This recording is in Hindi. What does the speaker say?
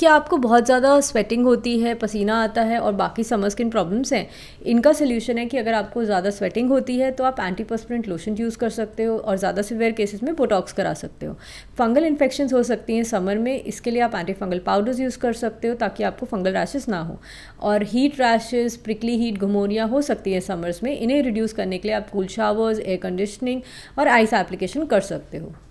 कि आपको बहुत ज़्यादा स्वेटिंग होती है पसीना आता है और बाकी समर स्किन प्रॉब्लम्स हैं इनका सोल्यूशन है कि अगर आपको ज़्यादा स्वेटिंग होती है तो आप एंटीपर्सपरेंट लोशन यूज़ कर सकते हो और ज़्यादा सिवियर केसेस में बोटॉक्स करा सकते हो फंगल इन्फेक्शन हो सकती हैं समर में इसके लिए आप एंटी फंगल पाउडर्स यूज़ कर सकते हो ताकि आपको फंगल रैशेज़ ना हो और हीट रैशेज प्रिकली हीट घमोरिया हो सकती है समर्स में इन्हें रिड्यूस करने के लिए आप कूल शावर्स एयर कंडीशनिंग और आइस एप्लीकेशन कर सकते हो